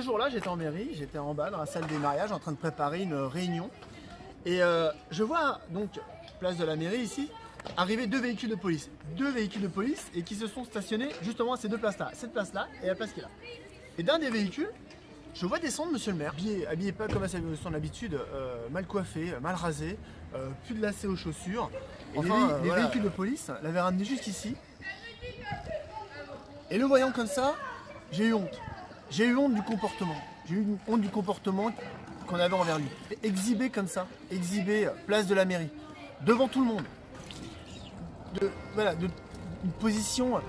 ce jour-là, j'étais en mairie, j'étais en bas dans la salle des mariages en train de préparer une réunion. Et euh, je vois donc, place de la mairie ici, arriver deux véhicules de police. Deux véhicules de police et qui se sont stationnés justement à ces deux places-là. Cette place-là et la place qui est là. Et d'un des véhicules, je vois descendre monsieur le maire, habillé, habillé pas comme à son habitude, euh, mal coiffé, mal rasé, euh, plus de lacets aux chaussures. Enfin, et les, véhicules de police l'avaient ramené ici, Et le voyant comme ça, j'ai eu honte. J'ai eu honte du comportement. J'ai eu honte du comportement qu'on avait envers lui. Exhibé comme ça, exhibé euh, place de la mairie, devant tout le monde. De, voilà, de, une position. Euh,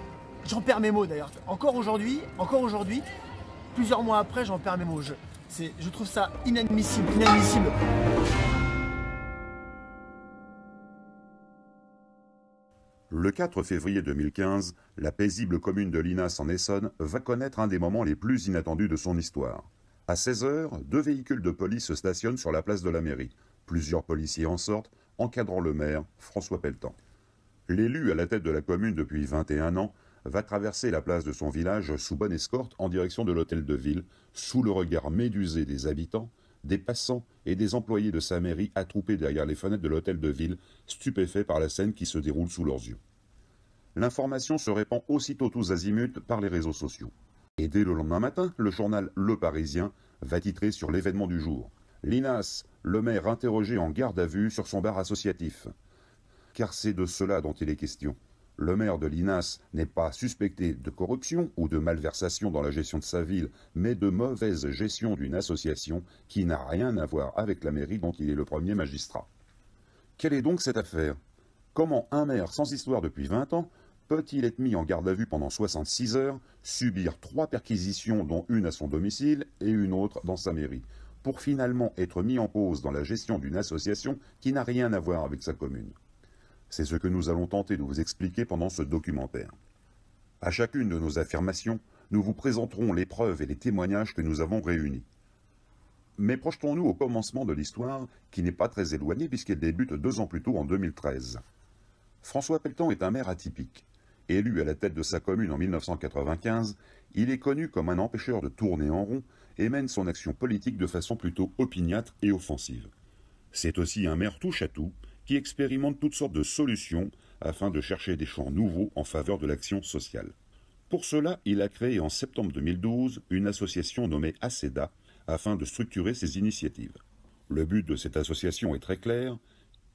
j'en perds mes mots d'ailleurs. Encore aujourd'hui, encore aujourd'hui, plusieurs mois après, j'en perds mes mots. Je, je trouve ça inadmissible, inadmissible. Le 4 février 2015, la paisible commune de Linas en Essonne va connaître un des moments les plus inattendus de son histoire. À 16h, deux véhicules de police se stationnent sur la place de la mairie. Plusieurs policiers en sortent, encadrant le maire, François Pelletan. L'élu à la tête de la commune depuis 21 ans va traverser la place de son village sous bonne escorte en direction de l'hôtel de ville, sous le regard médusé des habitants des passants et des employés de sa mairie attroupés derrière les fenêtres de l'hôtel de ville, stupéfaits par la scène qui se déroule sous leurs yeux. L'information se répand aussitôt tous azimuts par les réseaux sociaux. Et dès le lendemain matin, le journal Le Parisien va titrer sur l'événement du jour. Linas, le maire interrogé en garde à vue sur son bar associatif. Car c'est de cela dont il est question le maire de Linas n'est pas suspecté de corruption ou de malversation dans la gestion de sa ville, mais de mauvaise gestion d'une association qui n'a rien à voir avec la mairie dont il est le premier magistrat. Quelle est donc cette affaire Comment un maire sans histoire depuis 20 ans peut-il être mis en garde à vue pendant 66 heures, subir trois perquisitions dont une à son domicile et une autre dans sa mairie, pour finalement être mis en cause dans la gestion d'une association qui n'a rien à voir avec sa commune c'est ce que nous allons tenter de vous expliquer pendant ce documentaire. À chacune de nos affirmations, nous vous présenterons les preuves et les témoignages que nous avons réunis. Mais projetons-nous au commencement de l'histoire, qui n'est pas très éloignée puisqu'elle débute deux ans plus tôt en 2013. François Pelletan est un maire atypique. Élu à la tête de sa commune en 1995, il est connu comme un empêcheur de tourner en rond et mène son action politique de façon plutôt opiniâtre et offensive. C'est aussi un maire touche à tout qui expérimente toutes sortes de solutions afin de chercher des champs nouveaux en faveur de l'action sociale. Pour cela, il a créé en septembre 2012 une association nommée ACEDA e afin de structurer ses initiatives. Le but de cette association est très clair,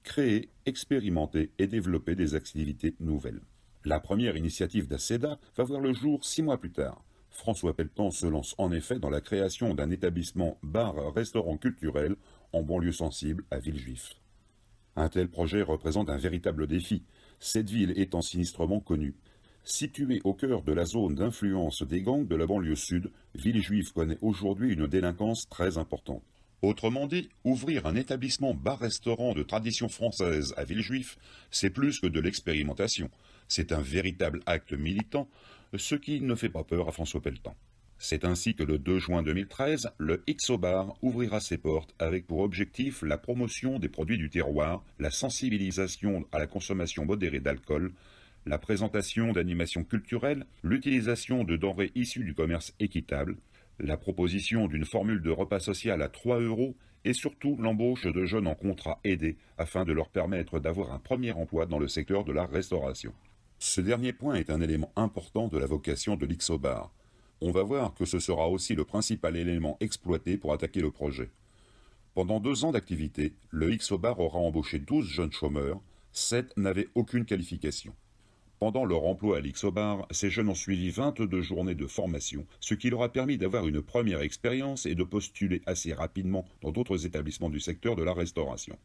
créer, expérimenter et développer des activités nouvelles. La première initiative d'ACEDA e va voir le jour six mois plus tard. François Pelletan se lance en effet dans la création d'un établissement bar-restaurant culturel en banlieue sensible à Villejuif. Un tel projet représente un véritable défi, cette ville étant sinistrement connue. Située au cœur de la zone d'influence des gangs de la banlieue sud, Villejuif connaît aujourd'hui une délinquance très importante. Autrement dit, ouvrir un établissement bar-restaurant de tradition française à Villejuif, c'est plus que de l'expérimentation. C'est un véritable acte militant, ce qui ne fait pas peur à François Pelletan. C'est ainsi que le 2 juin 2013, le XOBAR ouvrira ses portes avec pour objectif la promotion des produits du terroir, la sensibilisation à la consommation modérée d'alcool, la présentation d'animations culturelles, l'utilisation de denrées issues du commerce équitable, la proposition d'une formule de repas social à 3 euros et surtout l'embauche de jeunes en contrat aidé afin de leur permettre d'avoir un premier emploi dans le secteur de la restauration. Ce dernier point est un élément important de la vocation de l'Ixobar on va voir que ce sera aussi le principal élément exploité pour attaquer le projet. Pendant deux ans d'activité, le XOBAR aura embauché 12 jeunes chômeurs, 7 n'avaient aucune qualification. Pendant leur emploi à l'XOBAR, ces jeunes ont suivi 22 journées de formation, ce qui leur a permis d'avoir une première expérience et de postuler assez rapidement dans d'autres établissements du secteur de la restauration.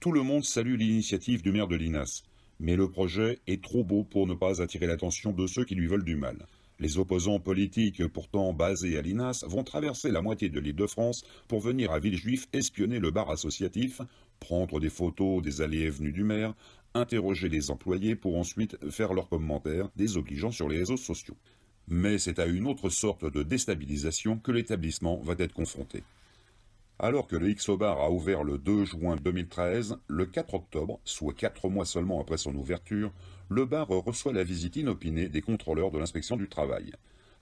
Tout le monde salue l'initiative du maire de Linas, mais le projet est trop beau pour ne pas attirer l'attention de ceux qui lui veulent du mal. Les opposants politiques, pourtant basés à l'INAS, vont traverser la moitié de l'île de France pour venir à Villejuif espionner le bar associatif, prendre des photos des allées et venues du maire, interroger les employés pour ensuite faire leurs commentaires désobligeants sur les réseaux sociaux. Mais c'est à une autre sorte de déstabilisation que l'établissement va être confronté alors que le XO-Bar a ouvert le 2 juin 2013, le 4 octobre, soit 4 mois seulement après son ouverture, le bar reçoit la visite inopinée des contrôleurs de l'inspection du travail.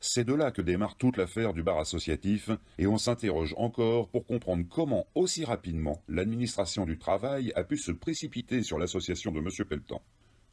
C'est de là que démarre toute l'affaire du bar associatif, et on s'interroge encore pour comprendre comment aussi rapidement l'administration du travail a pu se précipiter sur l'association de M. Pelletan.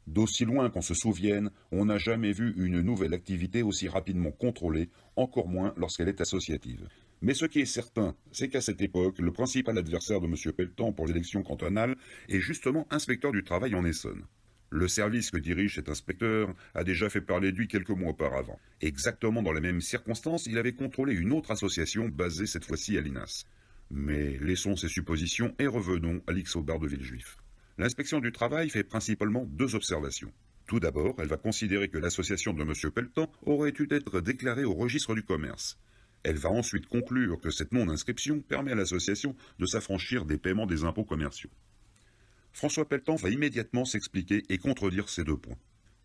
D'aussi loin qu'on se souvienne, on n'a jamais vu une nouvelle activité aussi rapidement contrôlée, encore moins lorsqu'elle est associative. Mais ce qui est certain, c'est qu'à cette époque, le principal adversaire de M. Pelletan pour l'élection cantonale est justement inspecteur du travail en Essonne. Le service que dirige cet inspecteur a déjà fait parler de lui quelques mois auparavant. Exactement dans les mêmes circonstances, il avait contrôlé une autre association basée cette fois-ci à l'INAS. Mais laissons ces suppositions et revenons à l'Ixobar de Villejuif. L'inspection du travail fait principalement deux observations. Tout d'abord, elle va considérer que l'association de M. Pelletan aurait dû être déclarée au registre du commerce. Elle va ensuite conclure que cette non-inscription permet à l'association de s'affranchir des paiements des impôts commerciaux. François Pelletan va immédiatement s'expliquer et contredire ces deux points.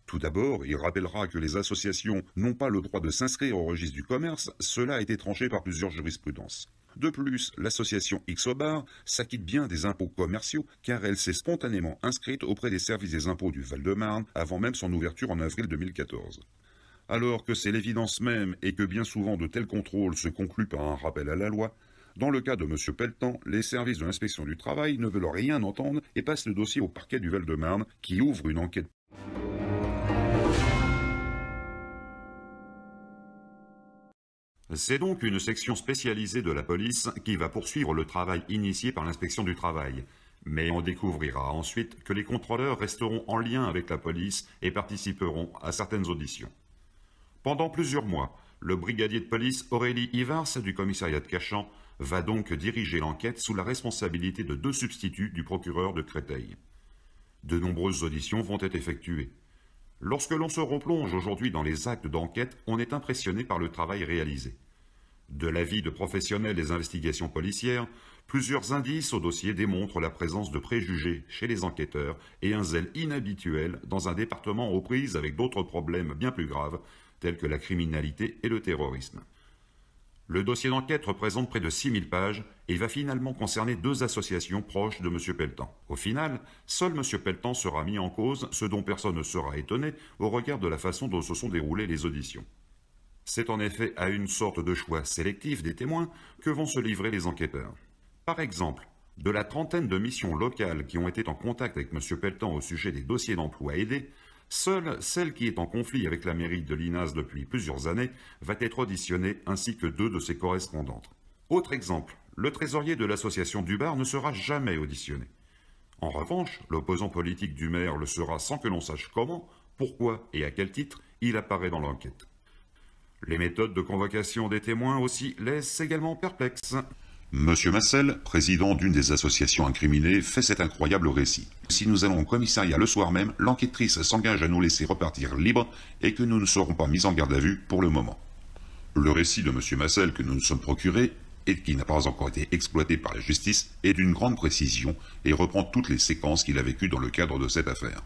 Tout d'abord, il rappellera que les associations n'ont pas le droit de s'inscrire au registre du commerce, cela a été tranché par plusieurs jurisprudences. De plus, l'association Xobar s'acquitte bien des impôts commerciaux car elle s'est spontanément inscrite auprès des services des impôts du Val-de-Marne avant même son ouverture en avril 2014 alors que c'est l'évidence même et que bien souvent de tels contrôles se concluent par un rappel à la loi, dans le cas de M. Pelletan, les services de l'inspection du travail ne veulent rien entendre et passent le dossier au parquet du Val-de-Marne qui ouvre une enquête. C'est donc une section spécialisée de la police qui va poursuivre le travail initié par l'inspection du travail. Mais on découvrira ensuite que les contrôleurs resteront en lien avec la police et participeront à certaines auditions. Pendant plusieurs mois, le brigadier de police Aurélie Ivars du commissariat de Cachan va donc diriger l'enquête sous la responsabilité de deux substituts du procureur de Créteil. De nombreuses auditions vont être effectuées. Lorsque l'on se replonge aujourd'hui dans les actes d'enquête, on est impressionné par le travail réalisé. De l'avis de professionnels des investigations policières, plusieurs indices au dossier démontrent la présence de préjugés chez les enquêteurs et un zèle inhabituel dans un département aux prises avec d'autres problèmes bien plus graves tels que la criminalité et le terrorisme. Le dossier d'enquête représente près de 6000 pages et va finalement concerner deux associations proches de M. Pelletan. Au final, seul M. Pelletan sera mis en cause, ce dont personne ne sera étonné au regard de la façon dont se sont déroulées les auditions. C'est en effet à une sorte de choix sélectif des témoins que vont se livrer les enquêteurs. Par exemple, de la trentaine de missions locales qui ont été en contact avec M. Pelletan au sujet des dossiers d'emploi aidés, Seule celle qui est en conflit avec la mairie de Linas depuis plusieurs années va être auditionnée ainsi que deux de ses correspondantes. Autre exemple, le trésorier de l'association du bar ne sera jamais auditionné. En revanche, l'opposant politique du maire le sera sans que l'on sache comment, pourquoi et à quel titre il apparaît dans l'enquête. Les méthodes de convocation des témoins aussi laissent également perplexes. Monsieur Massel, président d'une des associations incriminées, fait cet incroyable récit. Si nous allons au commissariat le soir même, l'enquêtrice s'engage à nous laisser repartir libres et que nous ne serons pas mis en garde à vue pour le moment. Le récit de Monsieur Massel que nous nous sommes procurés et qui n'a pas encore été exploité par la justice est d'une grande précision et reprend toutes les séquences qu'il a vécues dans le cadre de cette affaire.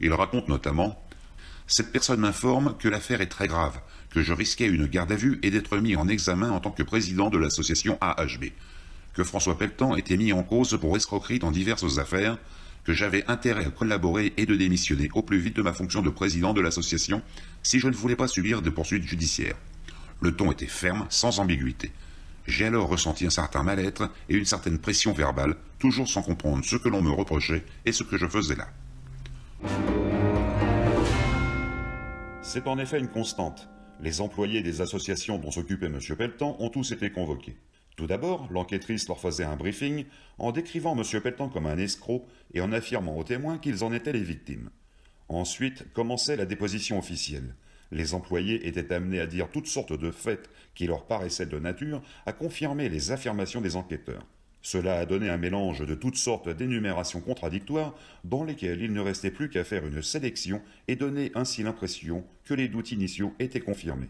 Il raconte notamment cette personne m'informe que l'affaire est très grave, que je risquais une garde à vue et d'être mis en examen en tant que président de l'association AHB, que François Pelletan était mis en cause pour escroquerie dans diverses affaires, que j'avais intérêt à collaborer et de démissionner au plus vite de ma fonction de président de l'association si je ne voulais pas subir de poursuites judiciaires. Le ton était ferme, sans ambiguïté. J'ai alors ressenti un certain mal-être et une certaine pression verbale, toujours sans comprendre ce que l'on me reprochait et ce que je faisais là. C'est en effet une constante. Les employés des associations dont s'occupait M. Pelletan ont tous été convoqués. Tout d'abord, l'enquêtrice leur faisait un briefing en décrivant M. Pelletan comme un escroc et en affirmant aux témoins qu'ils en étaient les victimes. Ensuite commençait la déposition officielle. Les employés étaient amenés à dire toutes sortes de faits qui leur paraissaient de nature à confirmer les affirmations des enquêteurs. Cela a donné un mélange de toutes sortes d'énumérations contradictoires dans lesquelles il ne restait plus qu'à faire une sélection et donner ainsi l'impression que les doutes initiaux étaient confirmés.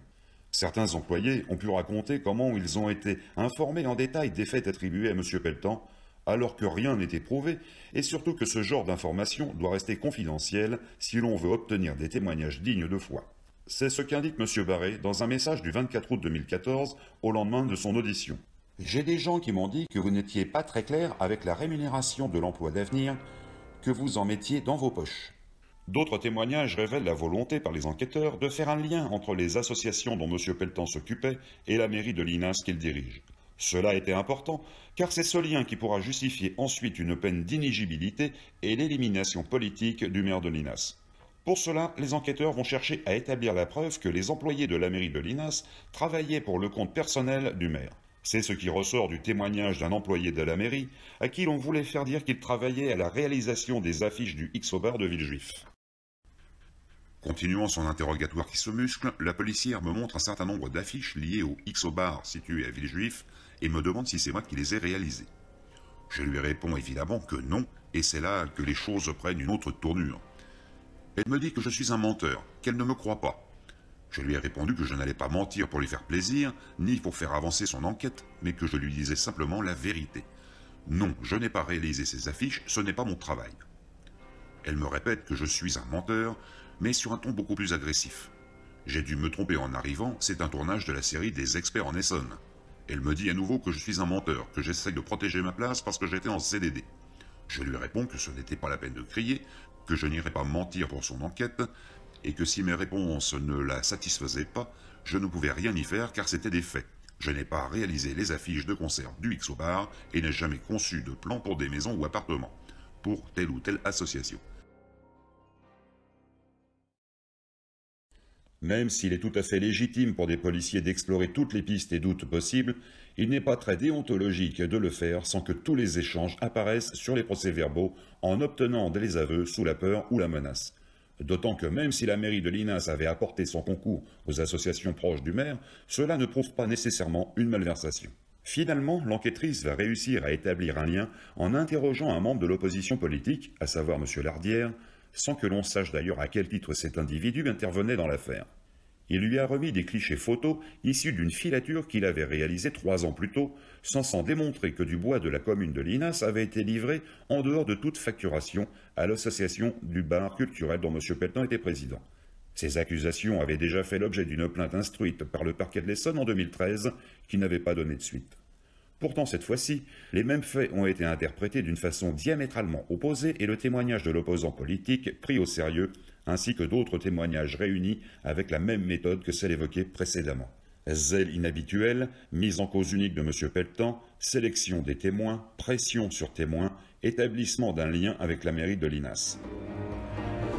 Certains employés ont pu raconter comment ils ont été informés en détail des faits attribués à M. Pelletan, alors que rien n'était prouvé, et surtout que ce genre d'information doit rester confidentielle si l'on veut obtenir des témoignages dignes de foi. C'est ce qu'indique M. Barré dans un message du 24 août 2014 au lendemain de son audition. J'ai des gens qui m'ont dit que vous n'étiez pas très clair avec la rémunération de l'emploi d'avenir, que vous en mettiez dans vos poches. D'autres témoignages révèlent la volonté par les enquêteurs de faire un lien entre les associations dont M. Pelletan s'occupait et la mairie de Linas qu'il dirige. Cela était important, car c'est ce lien qui pourra justifier ensuite une peine d'inigibilité et l'élimination politique du maire de Linas. Pour cela, les enquêteurs vont chercher à établir la preuve que les employés de la mairie de Linas travaillaient pour le compte personnel du maire. C'est ce qui ressort du témoignage d'un employé de la mairie, à qui l'on voulait faire dire qu'il travaillait à la réalisation des affiches du x bar de Villejuif. Continuant son interrogatoire qui se muscle, la policière me montre un certain nombre d'affiches liées au x bar situé à Villejuif et me demande si c'est moi qui les ai réalisées. Je lui réponds évidemment que non, et c'est là que les choses prennent une autre tournure. Elle me dit que je suis un menteur, qu'elle ne me croit pas, je lui ai répondu que je n'allais pas mentir pour lui faire plaisir, ni pour faire avancer son enquête, mais que je lui disais simplement la vérité. Non, je n'ai pas réalisé ces affiches, ce n'est pas mon travail. Elle me répète que je suis un menteur, mais sur un ton beaucoup plus agressif. J'ai dû me tromper en arrivant, c'est un tournage de la série des experts en Essonne. Elle me dit à nouveau que je suis un menteur, que j'essaye de protéger ma place parce que j'étais en CDD. Je lui réponds que ce n'était pas la peine de crier, que je n'irai pas mentir pour son enquête, et que si mes réponses ne la satisfaisaient pas, je ne pouvais rien y faire car c'était des faits. Je n'ai pas réalisé les affiches de concert du XO Bar et n'ai jamais conçu de plan pour des maisons ou appartements, pour telle ou telle association. Même s'il est tout à fait légitime pour des policiers d'explorer toutes les pistes et doutes possibles, il n'est pas très déontologique de le faire sans que tous les échanges apparaissent sur les procès-verbaux en obtenant des aveux sous la peur ou la menace. D'autant que même si la mairie de Linas avait apporté son concours aux associations proches du maire, cela ne prouve pas nécessairement une malversation. Finalement, l'enquêtrice va réussir à établir un lien en interrogeant un membre de l'opposition politique, à savoir M. Lardière, sans que l'on sache d'ailleurs à quel titre cet individu intervenait dans l'affaire. Il lui a remis des clichés photos issus d'une filature qu'il avait réalisée trois ans plus tôt, sans s'en démontrer que du bois de la commune de Linas avait été livré en dehors de toute facturation à l'association du bar culturel dont M. Pelletan était président. Ces accusations avaient déjà fait l'objet d'une plainte instruite par le parquet de l'Essonne en 2013, qui n'avait pas donné de suite. Pourtant, cette fois-ci, les mêmes faits ont été interprétés d'une façon diamétralement opposée et le témoignage de l'opposant politique, pris au sérieux, ainsi que d'autres témoignages réunis avec la même méthode que celle évoquée précédemment. Zèle inhabituel, mise en cause unique de M. Pelletan, sélection des témoins, pression sur témoins, établissement d'un lien avec la mairie de Linas.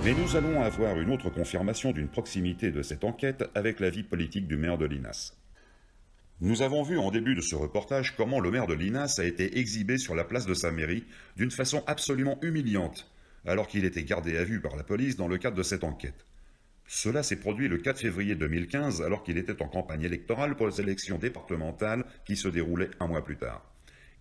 Mais nous allons avoir une autre confirmation d'une proximité de cette enquête avec la vie politique du maire de Linas. Nous avons vu en début de ce reportage comment le maire de Linas a été exhibé sur la place de sa mairie d'une façon absolument humiliante, alors qu'il était gardé à vue par la police dans le cadre de cette enquête. Cela s'est produit le 4 février 2015 alors qu'il était en campagne électorale pour les élections départementales qui se déroulaient un mois plus tard.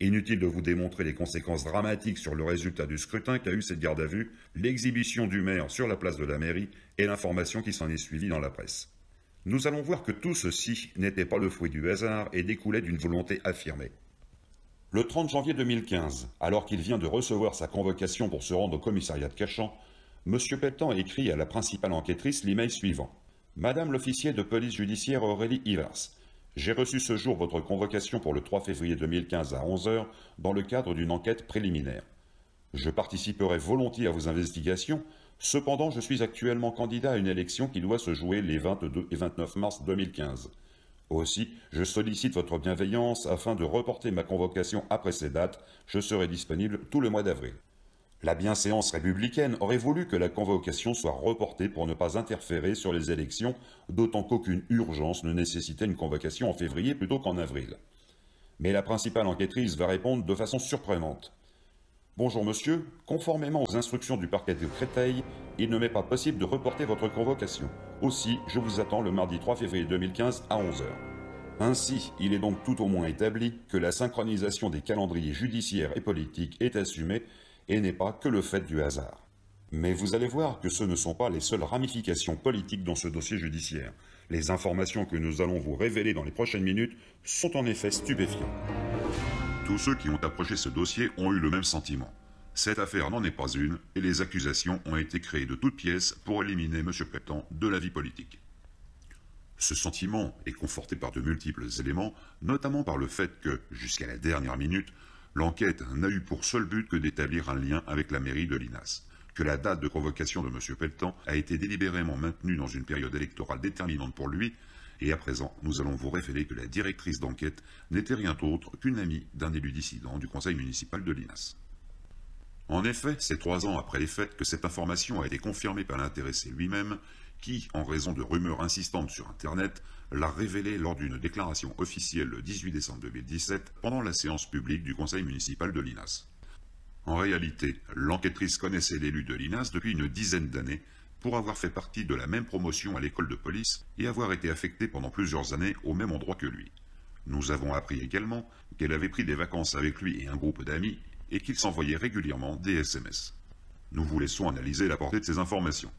Inutile de vous démontrer les conséquences dramatiques sur le résultat du scrutin qu'a eu cette garde à vue, l'exhibition du maire sur la place de la mairie et l'information qui s'en est suivie dans la presse. Nous allons voir que tout ceci n'était pas le fruit du hasard et découlait d'une volonté affirmée. Le 30 janvier 2015, alors qu'il vient de recevoir sa convocation pour se rendre au commissariat de Cachan, M. Pelletan écrit à la principale enquêtrice l'email suivant. Madame l'officier de police judiciaire Aurélie Ivers, j'ai reçu ce jour votre convocation pour le 3 février 2015 à 11h dans le cadre d'une enquête préliminaire. Je participerai volontiers à vos investigations, cependant je suis actuellement candidat à une élection qui doit se jouer les 22 et 29 mars 2015. Aussi, je sollicite votre bienveillance afin de reporter ma convocation après ces dates. Je serai disponible tout le mois d'avril. La bienséance républicaine aurait voulu que la convocation soit reportée pour ne pas interférer sur les élections, d'autant qu'aucune urgence ne nécessitait une convocation en février plutôt qu'en avril. Mais la principale enquêtrice va répondre de façon surprenante. Bonjour monsieur, conformément aux instructions du parquet de Créteil, il ne m'est pas possible de reporter votre convocation. Aussi, je vous attends le mardi 3 février 2015 à 11h. Ainsi, il est donc tout au moins établi que la synchronisation des calendriers judiciaires et politiques est assumée et n'est pas que le fait du hasard. Mais vous allez voir que ce ne sont pas les seules ramifications politiques dans ce dossier judiciaire. Les informations que nous allons vous révéler dans les prochaines minutes sont en effet stupéfiantes. Tous ceux qui ont approché ce dossier ont eu le même sentiment. Cette affaire n'en est pas une, et les accusations ont été créées de toutes pièces pour éliminer M. Pelletan de la vie politique. Ce sentiment est conforté par de multiples éléments, notamment par le fait que, jusqu'à la dernière minute, l'enquête n'a eu pour seul but que d'établir un lien avec la mairie de Linas, que la date de convocation de M. Pelletan a été délibérément maintenue dans une période électorale déterminante pour lui, et à présent, nous allons vous révéler que la directrice d'enquête n'était rien d'autre qu'une amie d'un élu dissident du conseil municipal de Linas. En effet, c'est trois ans après les faits que cette information a été confirmée par l'intéressé lui-même, qui, en raison de rumeurs insistantes sur Internet, l'a révélée lors d'une déclaration officielle le 18 décembre 2017 pendant la séance publique du conseil municipal de Linas. En réalité, l'enquêtrice connaissait l'élu de Linas depuis une dizaine d'années pour avoir fait partie de la même promotion à l'école de police et avoir été affectée pendant plusieurs années au même endroit que lui. Nous avons appris également qu'elle avait pris des vacances avec lui et un groupe d'amis et qu'il s'envoyait régulièrement des SMS. Nous vous laissons analyser la portée de ces informations.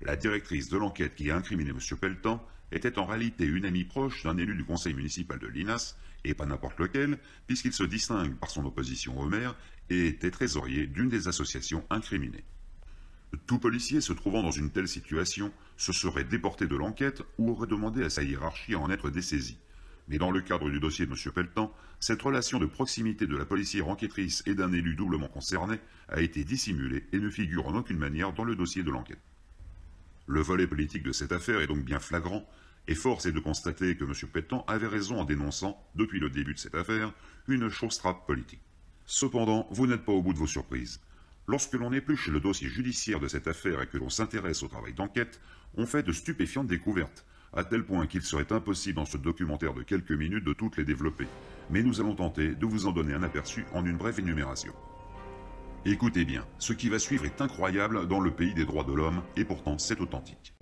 La directrice de l'enquête qui a incriminé M. Pelletan était en réalité une amie proche d'un élu du conseil municipal de Linas, et pas n'importe lequel, puisqu'il se distingue par son opposition au maire et était trésorier d'une des associations incriminées. Tout policier se trouvant dans une telle situation se serait déporté de l'enquête ou aurait demandé à sa hiérarchie à en être dessaisi. Mais dans le cadre du dossier de M. Pelletan, cette relation de proximité de la policière enquêtrice et d'un élu doublement concerné a été dissimulée et ne figure en aucune manière dans le dossier de l'enquête. Le volet politique de cette affaire est donc bien flagrant, et force est de constater que M. Pelletan avait raison en dénonçant, depuis le début de cette affaire, une chausse-trappe politique. Cependant, vous n'êtes pas au bout de vos surprises. Lorsque l'on épluche le dossier judiciaire de cette affaire et que l'on s'intéresse au travail d'enquête, on fait de stupéfiantes découvertes, à tel point qu'il serait impossible dans ce documentaire de quelques minutes de toutes les développer. Mais nous allons tenter de vous en donner un aperçu en une brève énumération. Écoutez bien, ce qui va suivre est incroyable dans le pays des droits de l'homme, et pourtant c'est authentique.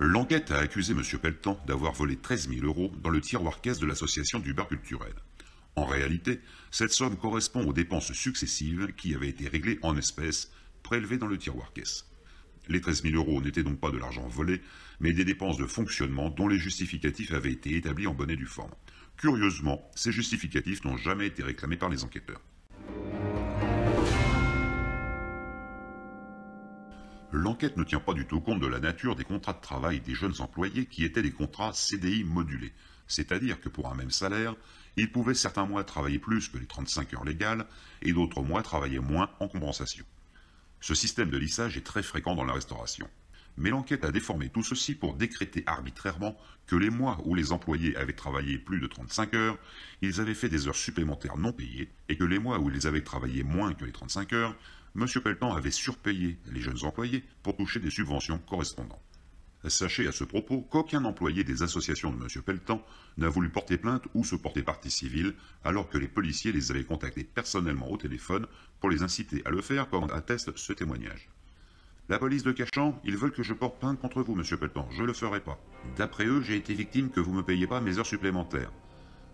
L'enquête a accusé M. Pelletan d'avoir volé 13 000 euros dans le tiroir caisse de l'association du bar culturel. En réalité, cette somme correspond aux dépenses successives qui avaient été réglées en espèces prélevées dans le tiroir caisse. Les 13 000 euros n'étaient donc pas de l'argent volé, mais des dépenses de fonctionnement dont les justificatifs avaient été établis en bonnet du due forme. Curieusement, ces justificatifs n'ont jamais été réclamés par les enquêteurs. L'enquête ne tient pas du tout compte de la nature des contrats de travail des jeunes employés qui étaient des contrats CDI modulés, c'est-à-dire que pour un même salaire, ils pouvaient certains mois travailler plus que les 35 heures légales et d'autres mois travailler moins en compensation. Ce système de lissage est très fréquent dans la restauration. Mais l'enquête a déformé tout ceci pour décréter arbitrairement que les mois où les employés avaient travaillé plus de 35 heures, ils avaient fait des heures supplémentaires non payées, et que les mois où ils avaient travaillé moins que les 35 heures, M. Pelletan avait surpayé les jeunes employés pour toucher des subventions correspondantes. Sachez à ce propos qu'aucun employé des associations de M. Pelletan n'a voulu porter plainte ou se porter partie civile, alors que les policiers les avaient contactés personnellement au téléphone pour les inciter à le faire, comme atteste ce témoignage. La police de Cachan, ils veulent que je porte plainte contre vous, M. Pelletan. Je ne le ferai pas. D'après eux, j'ai été victime que vous ne me payiez pas mes heures supplémentaires.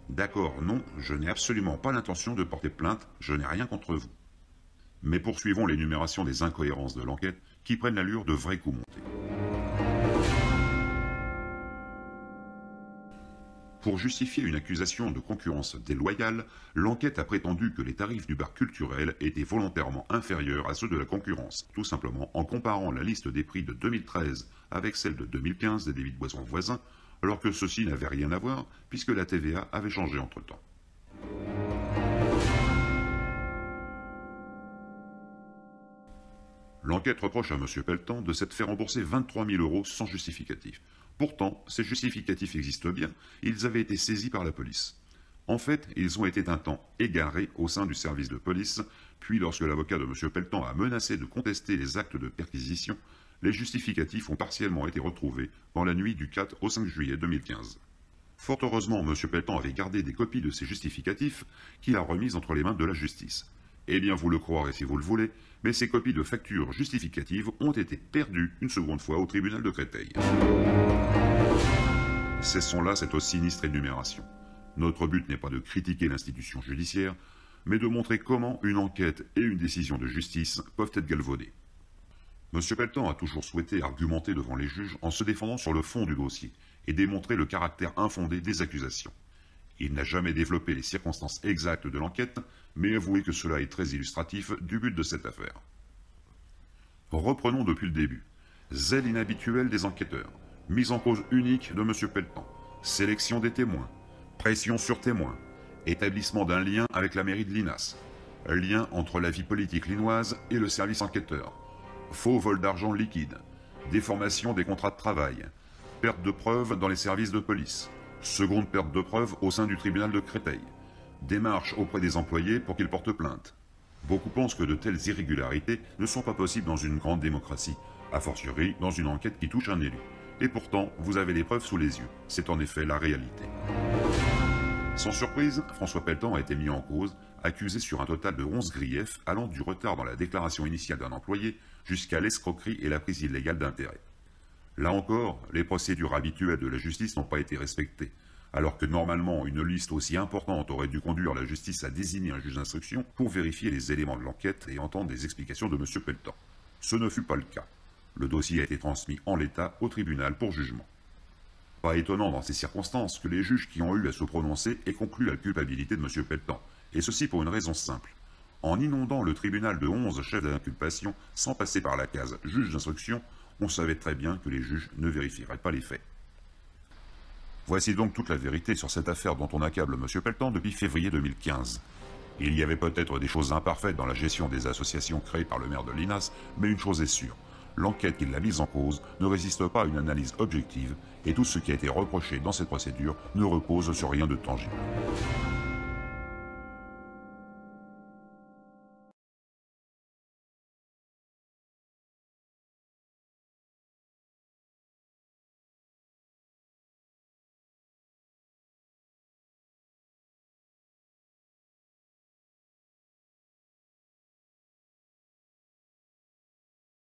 D'accord, non, je n'ai absolument pas l'intention de porter plainte, je n'ai rien contre vous. Mais poursuivons l'énumération des incohérences de l'enquête qui prennent l'allure de vrais coups montés. Pour justifier une accusation de concurrence déloyale, l'enquête a prétendu que les tarifs du bar culturel étaient volontairement inférieurs à ceux de la concurrence, tout simplement en comparant la liste des prix de 2013 avec celle de 2015 des débits de boissons voisins, alors que ceci n'avait rien à voir puisque la TVA avait changé entre-temps. L'enquête reproche à M. Pelletan de s'être fait rembourser 23 000 euros sans justificatif. Pourtant, ces justificatifs existent bien, ils avaient été saisis par la police. En fait, ils ont été un temps égarés au sein du service de police, puis lorsque l'avocat de M. Pelletan a menacé de contester les actes de perquisition, les justificatifs ont partiellement été retrouvés dans la nuit du 4 au 5 juillet 2015. Fort heureusement, M. Pelletan avait gardé des copies de ces justificatifs qu'il a remises entre les mains de la justice. Eh bien, vous le croirez si vous le voulez, mais ces copies de factures justificatives ont été perdues une seconde fois au tribunal de Créteil. Cessons là cette sinistre énumération. Notre but n'est pas de critiquer l'institution judiciaire, mais de montrer comment une enquête et une décision de justice peuvent être galvaudées. M. Pelton a toujours souhaité argumenter devant les juges en se défendant sur le fond du dossier et démontrer le caractère infondé des accusations. Il n'a jamais développé les circonstances exactes de l'enquête, mais avouez que cela est très illustratif du but de cette affaire. Reprenons depuis le début. Zèle inhabituel des enquêteurs, mise en cause unique de M. Pelletan, sélection des témoins, pression sur témoins, établissement d'un lien avec la mairie de Linas, lien entre la vie politique linoise et le service enquêteur, faux vol d'argent liquide, déformation des contrats de travail, perte de preuves dans les services de police, seconde perte de preuves au sein du tribunal de Créteil, démarche auprès des employés pour qu'ils portent plainte. Beaucoup pensent que de telles irrégularités ne sont pas possibles dans une grande démocratie, a fortiori dans une enquête qui touche un élu. Et pourtant, vous avez les preuves sous les yeux. C'est en effet la réalité. Sans surprise, François Pelletan a été mis en cause, accusé sur un total de 11 griefs allant du retard dans la déclaration initiale d'un employé jusqu'à l'escroquerie et la prise illégale d'intérêt. Là encore, les procédures habituelles de la justice n'ont pas été respectées alors que normalement une liste aussi importante aurait dû conduire la justice à désigner un juge d'instruction pour vérifier les éléments de l'enquête et entendre des explications de M. Pelletan. Ce ne fut pas le cas. Le dossier a été transmis en l'état au tribunal pour jugement. Pas étonnant dans ces circonstances que les juges qui ont eu à se prononcer aient conclu la culpabilité de M. Pelletan, et ceci pour une raison simple. En inondant le tribunal de 11 chefs d'inculpation sans passer par la case juge d'instruction, on savait très bien que les juges ne vérifieraient pas les faits. Voici donc toute la vérité sur cette affaire dont on accable M. Pelletan depuis février 2015. Il y avait peut-être des choses imparfaites dans la gestion des associations créées par le maire de Linas, mais une chose est sûre, l'enquête qui l'a mise en cause ne résiste pas à une analyse objective et tout ce qui a été reproché dans cette procédure ne repose sur rien de tangible.